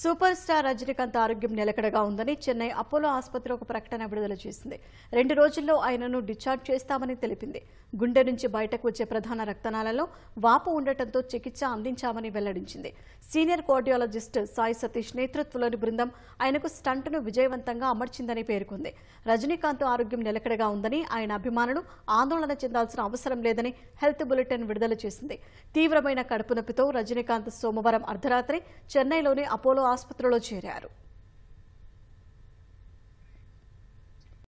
super star Rajinikanth ఆరోగ్యం నిలకడగా ఉందని చెన్నై అపోలో ఆసుపత్రి ఒక ప్రకటన విడుదల చేసింది రెండు రోజుల్లో ఆయనను డిశ్చార్జ్ చేస్తామని తెలిపింది గుండె నుంచి బయటకు వచ్చే ప్రధాన రక్తనాలలో వాపు ఉండటంతో చికిత్స అందించామని వెల్లడించింది సీనియర్ కార్డియాలజిస్ట్ సాయి సతీష్ నేతృత్వంలోని బృందం ఆయనకు స్టంట్ను విజయవంతంగా అమర్చిందని పేర్కొంది రజనీకాంత్ ఆరోగ్యం నిలకడగా ఉందని ఆయన అభిమానులు ఆందోళన చెందాల్సిన అవసరం లేదని హెల్త్ బులెటిన్ విడుదల చేసింది తీవ్రమైన కడుపునొప్పితో రజనీకాంత్ సోమవారం అర్ధరాత్రి చెన్నైలోని అపోలో ఆసుపత్రిలో చేరారు